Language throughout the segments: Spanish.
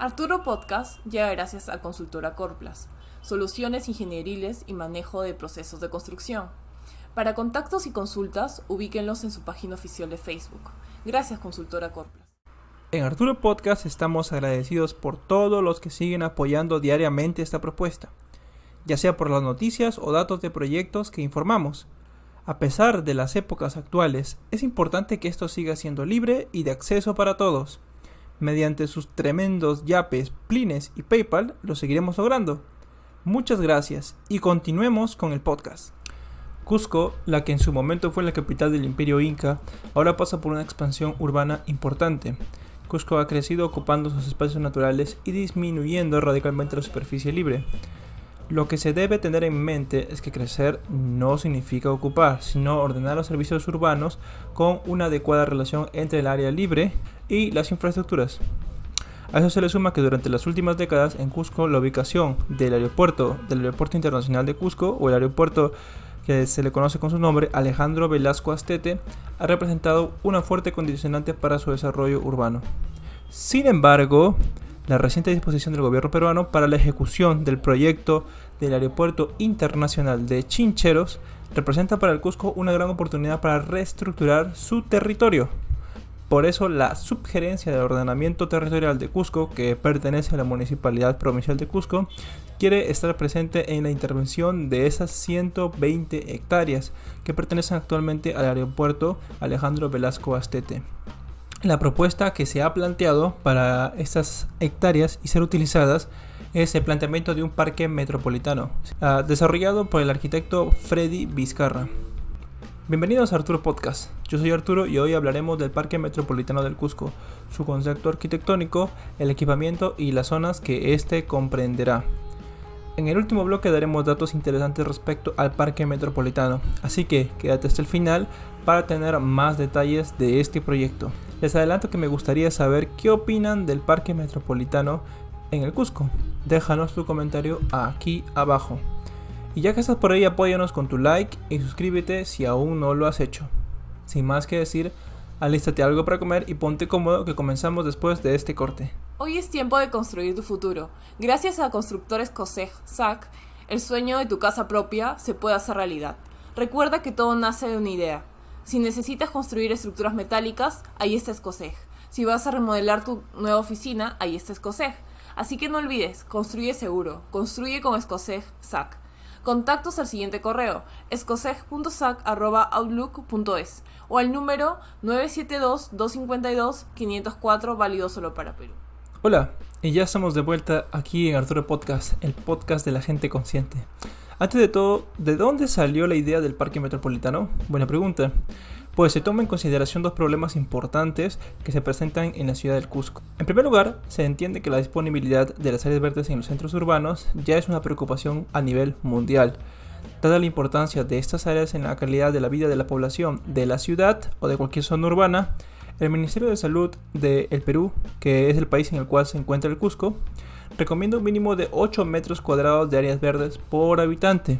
Arturo Podcast llega gracias a Consultora Corplas, soluciones ingenieriles y manejo de procesos de construcción. Para contactos y consultas, ubíquenlos en su página oficial de Facebook. Gracias, Consultora Corplas. En Arturo Podcast estamos agradecidos por todos los que siguen apoyando diariamente esta propuesta, ya sea por las noticias o datos de proyectos que informamos. A pesar de las épocas actuales, es importante que esto siga siendo libre y de acceso para todos. Mediante sus tremendos yapes, plines y PayPal lo seguiremos logrando. Muchas gracias y continuemos con el podcast. Cusco, la que en su momento fue la capital del imperio inca, ahora pasa por una expansión urbana importante. Cusco ha crecido ocupando sus espacios naturales y disminuyendo radicalmente la superficie libre. Lo que se debe tener en mente es que crecer no significa ocupar, sino ordenar los servicios urbanos con una adecuada relación entre el área libre y las infraestructuras. A eso se le suma que durante las últimas décadas en Cusco la ubicación del aeropuerto, del Aeropuerto Internacional de Cusco o el aeropuerto que se le conoce con su nombre Alejandro Velasco Astete, ha representado una fuerte condicionante para su desarrollo urbano. Sin embargo, la reciente disposición del gobierno peruano para la ejecución del proyecto del Aeropuerto Internacional de Chincheros representa para el Cusco una gran oportunidad para reestructurar su territorio. Por eso la Subgerencia de Ordenamiento Territorial de Cusco, que pertenece a la Municipalidad Provincial de Cusco, quiere estar presente en la intervención de esas 120 hectáreas que pertenecen actualmente al aeropuerto Alejandro Velasco Astete. La propuesta que se ha planteado para estas hectáreas y ser utilizadas es el planteamiento de un parque metropolitano, ah, desarrollado por el arquitecto Freddy Vizcarra. Bienvenidos a Arturo Podcast. Yo soy Arturo y hoy hablaremos del Parque Metropolitano del Cusco, su concepto arquitectónico, el equipamiento y las zonas que éste comprenderá. En el último bloque daremos datos interesantes respecto al Parque Metropolitano, así que quédate hasta el final para tener más detalles de este proyecto. Les adelanto que me gustaría saber qué opinan del Parque Metropolitano en el Cusco. Déjanos tu comentario aquí abajo. Y ya que estás por ahí, apóyanos con tu like y suscríbete si aún no lo has hecho. Sin más que decir, alístate algo para comer y ponte cómodo que comenzamos después de este corte. Hoy es tiempo de construir tu futuro. Gracias a Constructores Escoseg SAC, el sueño de tu casa propia se puede hacer realidad. Recuerda que todo nace de una idea. Si necesitas construir estructuras metálicas, ahí está Escosej. Si vas a remodelar tu nueva oficina, ahí está Escosej. Así que no olvides, construye seguro, construye con Escosej SAC contactos al siguiente correo escoseg.sac.outlook.es o al número 972-252-504 válido solo para Perú. Hola, y ya estamos de vuelta aquí en Arturo Podcast, el podcast de la gente consciente. Antes de todo, ¿de dónde salió la idea del parque metropolitano? Buena pregunta pues se toma en consideración dos problemas importantes que se presentan en la ciudad del Cusco. En primer lugar, se entiende que la disponibilidad de las áreas verdes en los centros urbanos ya es una preocupación a nivel mundial, dada la importancia de estas áreas en la calidad de la vida de la población de la ciudad o de cualquier zona urbana. El Ministerio de Salud del Perú, que es el país en el cual se encuentra el Cusco, recomienda un mínimo de 8 metros cuadrados de áreas verdes por habitante,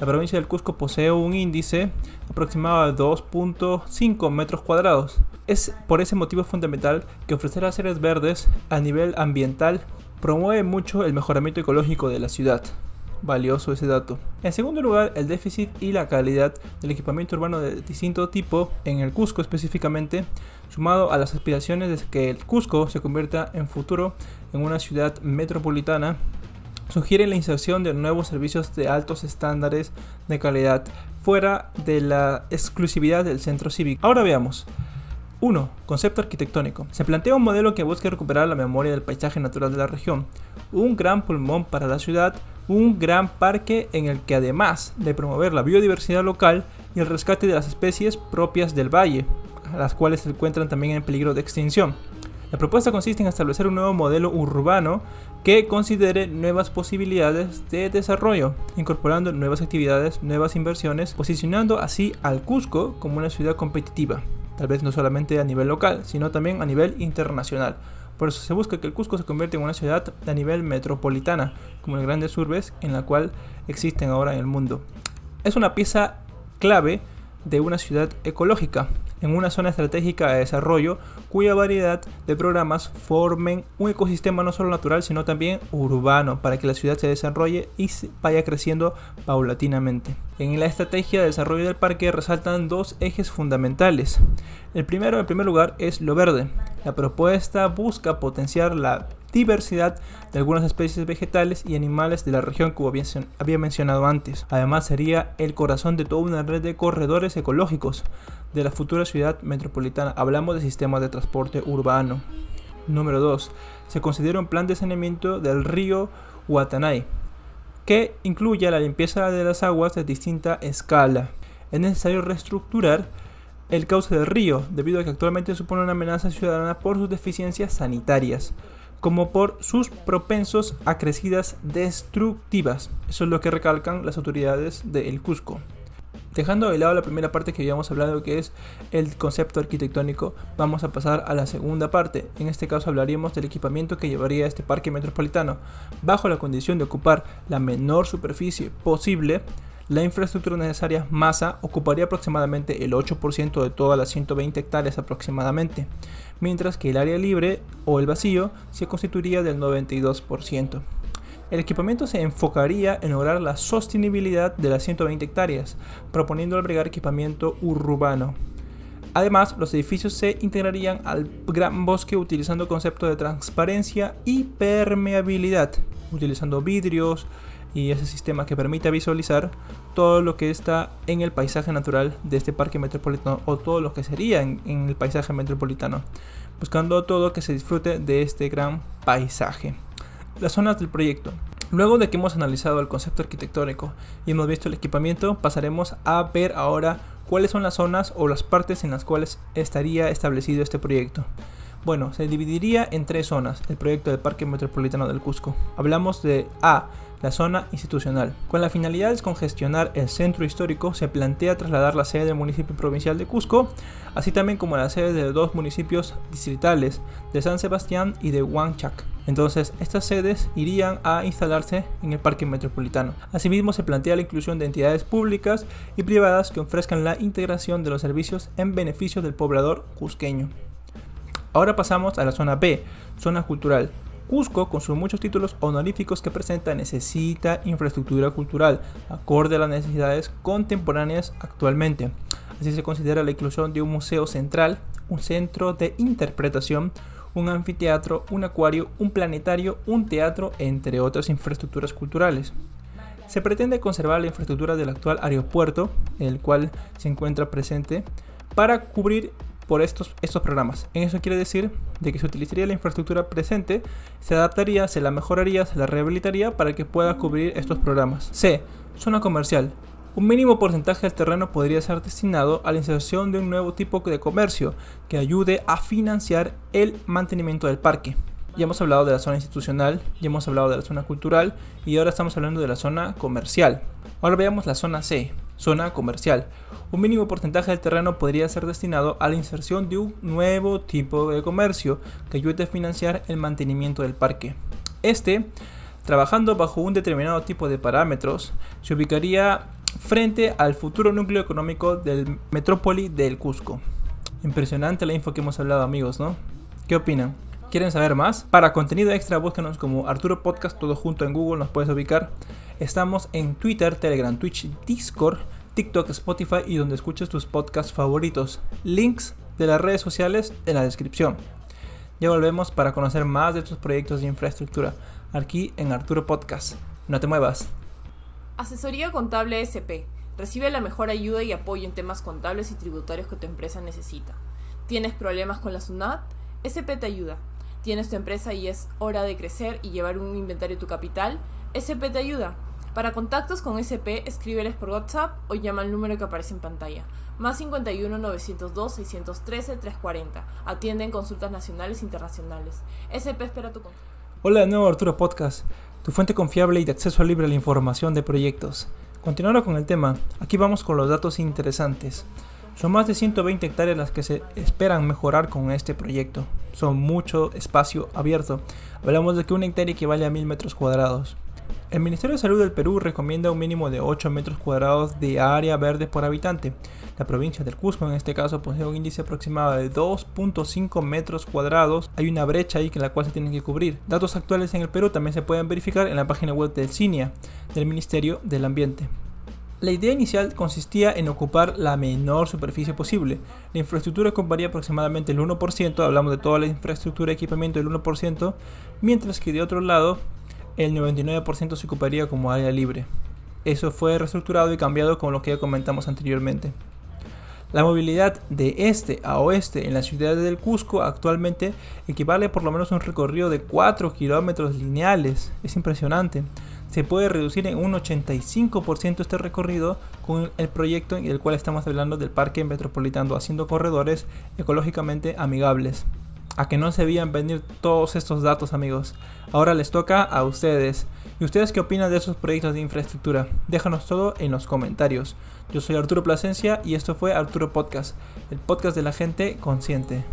la provincia del Cusco posee un índice aproximado de 2.5 metros cuadrados. Es por ese motivo fundamental que ofrecer áreas verdes a nivel ambiental promueve mucho el mejoramiento ecológico de la ciudad valioso ese dato. En segundo lugar, el déficit y la calidad del equipamiento urbano de distinto tipo, en el Cusco específicamente, sumado a las aspiraciones de que el Cusco se convierta en futuro en una ciudad metropolitana sugieren la inserción de nuevos servicios de altos estándares de calidad fuera de la exclusividad del centro cívico. Ahora veamos. 1. Concepto arquitectónico. Se plantea un modelo que busca recuperar la memoria del paisaje natural de la región, un gran pulmón para la ciudad, un gran parque en el que además de promover la biodiversidad local y el rescate de las especies propias del valle, las cuales se encuentran también en peligro de extinción. La propuesta consiste en establecer un nuevo modelo urbano que considere nuevas posibilidades de desarrollo, incorporando nuevas actividades, nuevas inversiones, posicionando así al Cusco como una ciudad competitiva, tal vez no solamente a nivel local, sino también a nivel internacional. Por eso se busca que el Cusco se convierta en una ciudad a nivel metropolitana, como las grandes urbes en la cual existen ahora en el mundo. Es una pieza clave de una ciudad ecológica, en una zona estratégica de desarrollo cuya variedad de programas formen un ecosistema no solo natural sino también urbano para que la ciudad se desarrolle y vaya creciendo paulatinamente. En la estrategia de desarrollo del parque resaltan dos ejes fundamentales. El primero, en primer lugar, es lo verde. La propuesta busca potenciar la diversidad de algunas especies vegetales y animales de la región como había mencionado antes. Además sería el corazón de toda una red de corredores ecológicos, de la futura ciudad metropolitana. Hablamos de sistemas de transporte urbano. Número 2. Se considera un plan de saneamiento del río Watanay, que incluya la limpieza de las aguas de distinta escala. Es necesario reestructurar el cauce del río, debido a que actualmente supone una amenaza ciudadana por sus deficiencias sanitarias, como por sus propensos a crecidas destructivas. Eso es lo que recalcan las autoridades del Cusco. Dejando de lado la primera parte que habíamos hablado que es el concepto arquitectónico, vamos a pasar a la segunda parte. En este caso hablaríamos del equipamiento que llevaría este parque metropolitano. Bajo la condición de ocupar la menor superficie posible, la infraestructura necesaria masa ocuparía aproximadamente el 8% de todas las 120 hectáreas aproximadamente, mientras que el área libre o el vacío se constituiría del 92% el equipamiento se enfocaría en lograr la sostenibilidad de las 120 hectáreas, proponiendo albergar equipamiento urbano. Además, los edificios se integrarían al gran bosque utilizando conceptos de transparencia y permeabilidad, utilizando vidrios y ese sistema que permite visualizar todo lo que está en el paisaje natural de este parque metropolitano o todo lo que sería en, en el paisaje metropolitano, buscando todo que se disfrute de este gran paisaje las zonas del proyecto. Luego de que hemos analizado el concepto arquitectónico y hemos visto el equipamiento, pasaremos a ver ahora cuáles son las zonas o las partes en las cuales estaría establecido este proyecto. Bueno, se dividiría en tres zonas el proyecto del Parque Metropolitano del Cusco. Hablamos de A, la zona institucional. Con la finalidad de congestionar el centro histórico, se plantea trasladar la sede del municipio provincial de Cusco, así también como la sede de dos municipios distritales, de San Sebastián y de Huanchac. Entonces, estas sedes irían a instalarse en el parque metropolitano. Asimismo, se plantea la inclusión de entidades públicas y privadas que ofrezcan la integración de los servicios en beneficio del poblador cusqueño. Ahora pasamos a la zona B, zona cultural. Cusco, con sus muchos títulos honoríficos que presenta, necesita infraestructura cultural, acorde a las necesidades contemporáneas actualmente. Así se considera la inclusión de un museo central, un centro de interpretación, un anfiteatro, un acuario, un planetario, un teatro, entre otras infraestructuras culturales. Se pretende conservar la infraestructura del actual aeropuerto, en el cual se encuentra presente, para cubrir por estos, estos programas. En eso quiere decir de que se utilizaría la infraestructura presente, se adaptaría, se la mejoraría, se la rehabilitaría para que pueda cubrir estos programas. C. Zona comercial. Un mínimo porcentaje del terreno podría ser destinado a la inserción de un nuevo tipo de comercio que ayude a financiar el mantenimiento del parque. Ya hemos hablado de la zona institucional, ya hemos hablado de la zona cultural y ahora estamos hablando de la zona comercial. Ahora veamos la zona C, zona comercial. Un mínimo porcentaje del terreno podría ser destinado a la inserción de un nuevo tipo de comercio que ayude a financiar el mantenimiento del parque. Este, trabajando bajo un determinado tipo de parámetros, se ubicaría frente al futuro núcleo económico del metrópoli del Cusco. Impresionante la info que hemos hablado amigos, ¿no? ¿Qué opinan? ¿Quieren saber más? Para contenido extra búsquenos como Arturo Podcast todo junto en Google, nos puedes ubicar. Estamos en Twitter, Telegram, Twitch, Discord, TikTok, Spotify y donde escuches tus podcasts favoritos. Links de las redes sociales en la descripción. Ya volvemos para conocer más de tus proyectos de infraestructura aquí en Arturo Podcast. No te muevas. Asesoría Contable SP. Recibe la mejor ayuda y apoyo en temas contables y tributarios que tu empresa necesita. ¿Tienes problemas con la SUNAT? SP te ayuda. ¿Tienes tu empresa y es hora de crecer y llevar un inventario de tu capital? SP te ayuda. Para contactos con SP, escríbeles por WhatsApp o llama al número que aparece en pantalla. Más 51 902 613 340. Atienden consultas nacionales e internacionales. SP espera tu contacto. Hola de nuevo Arturo Podcast, tu fuente confiable y de acceso libre a la información de proyectos. Continuando con el tema, aquí vamos con los datos interesantes. Son más de 120 hectáreas las que se esperan mejorar con este proyecto. Son mucho espacio abierto. Hablamos de que una hectárea equivale a 1000 metros cuadrados. El Ministerio de Salud del Perú recomienda un mínimo de 8 metros cuadrados de área verde por habitante. La provincia del Cusco en este caso posee un índice aproximado de 2.5 metros cuadrados. Hay una brecha ahí que la cual se tiene que cubrir. Datos actuales en el Perú también se pueden verificar en la página web del CINIA, del Ministerio del Ambiente. La idea inicial consistía en ocupar la menor superficie posible. La infraestructura ocuparía aproximadamente el 1%, hablamos de toda la infraestructura y equipamiento del 1%, mientras que de otro lado el 99% se ocuparía como área libre. Eso fue reestructurado y cambiado con lo que ya comentamos anteriormente. La movilidad de este a oeste en la ciudad del Cusco actualmente equivale por lo menos un recorrido de 4 kilómetros lineales. Es impresionante. Se puede reducir en un 85% este recorrido con el proyecto del cual estamos hablando del Parque Metropolitano, haciendo corredores ecológicamente amigables a que no se veían venir todos estos datos amigos. Ahora les toca a ustedes. ¿Y ustedes qué opinan de esos proyectos de infraestructura? Déjanos todo en los comentarios. Yo soy Arturo Plasencia y esto fue Arturo Podcast, el podcast de la gente consciente.